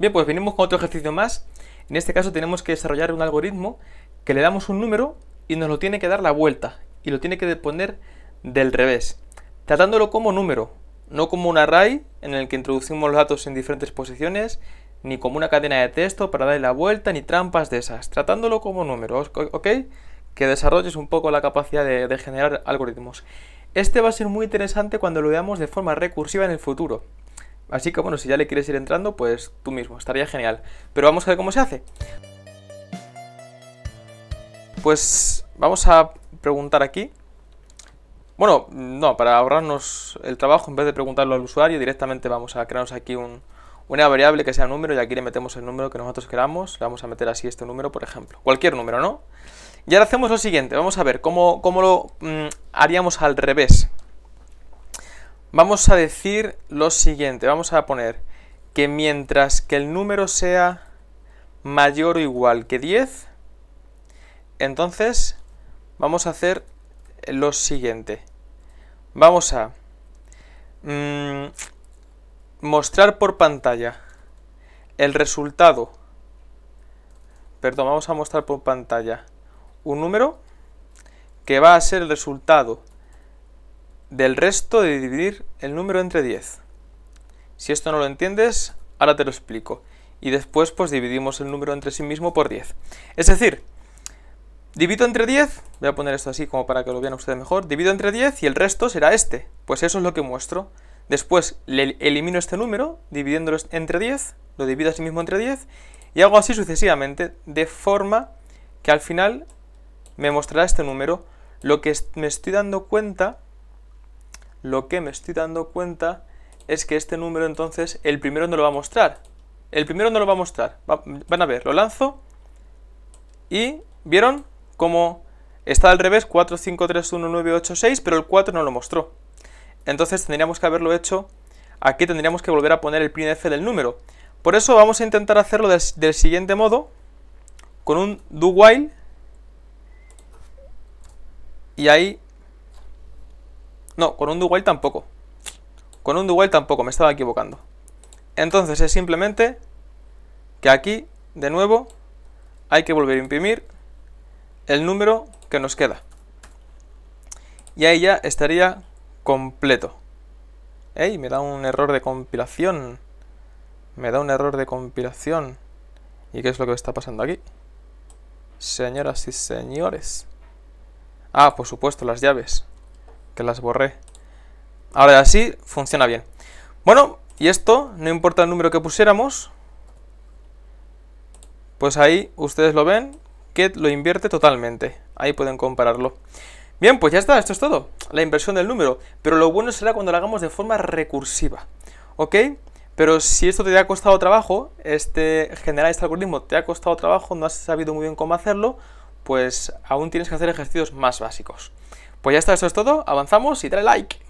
Bien, pues venimos con otro ejercicio más. En este caso tenemos que desarrollar un algoritmo que le damos un número y nos lo tiene que dar la vuelta y lo tiene que poner del revés, tratándolo como número, no como un array en el que introducimos los datos en diferentes posiciones, ni como una cadena de texto para darle la vuelta, ni trampas de esas, tratándolo como número, ¿ok? Que desarrolles un poco la capacidad de, de generar algoritmos. Este va a ser muy interesante cuando lo veamos de forma recursiva en el futuro. Así que bueno, si ya le quieres ir entrando, pues tú mismo, estaría genial. Pero vamos a ver cómo se hace. Pues vamos a preguntar aquí. Bueno, no, para ahorrarnos el trabajo, en vez de preguntarlo al usuario, directamente vamos a crearnos aquí un, una variable que sea número y aquí le metemos el número que nosotros queramos. Le vamos a meter así este número, por ejemplo. Cualquier número, ¿no? Y ahora hacemos lo siguiente. Vamos a ver cómo, lo mm, haríamos al revés vamos a decir lo siguiente, vamos a poner que mientras que el número sea mayor o igual que 10, entonces vamos a hacer lo siguiente. Vamos a mm, mostrar por pantalla el resultado. Perdón, vamos a mostrar por pantalla un número que va a ser el resultado del resto de dividir el número entre 10. Si esto no lo entiendes, ahora te lo explico. Y después pues dividimos el número entre sí mismo por 10. Es decir, divido entre 10, voy a poner esto así como para que lo vean ustedes mejor, divido entre 10 y el resto será este. Pues eso es lo que muestro. Después le elimino este número, dividiéndolo entre 10, lo divido a sí mismo entre 10, y hago así sucesivamente, de forma que al final me mostrará este número. Lo que me estoy dando cuenta lo que me estoy dando cuenta es que este número entonces, el primero no lo va a mostrar. El primero no lo va a mostrar. van a ver, lo lanzo y vieron cómo está al revés, 4, 5, 3, 1, 9, 8, 6, pero el 4 no lo mostró. Entonces tendríamos que haberlo hecho, aquí tendríamos que volver a poner el printf del número. Por eso vamos a intentar hacerlo del siguiente modo, con un do while, y ahí no, con un dual tampoco. Con un do tampoco, me estaba equivocando. Entonces es simplemente que aquí, de nuevo, hay que volver a imprimir el número que nos queda. Y ahí ya estaría completo. ¡Ey! Me da un error de compilación. Me da un error de compilación. ¿Y qué es lo que está pasando aquí? Señoras y señores. Ah, por supuesto, las llaves que las borré. Ahora sí, funciona bien. Bueno, y esto, no importa el número que pusiéramos, pues ahí ustedes lo ven, que lo invierte totalmente. Ahí pueden compararlo. Bien, pues ya está, esto es todo, la inversión del número. Pero lo bueno será cuando lo hagamos de forma recursiva, ¿ok? Pero si esto te ha costado trabajo, este, generar este algoritmo te ha costado trabajo, no has sabido muy bien cómo hacerlo, pues aún tienes que hacer ejercicios más básicos. Pues ya está, eso es todo, avanzamos y dale like.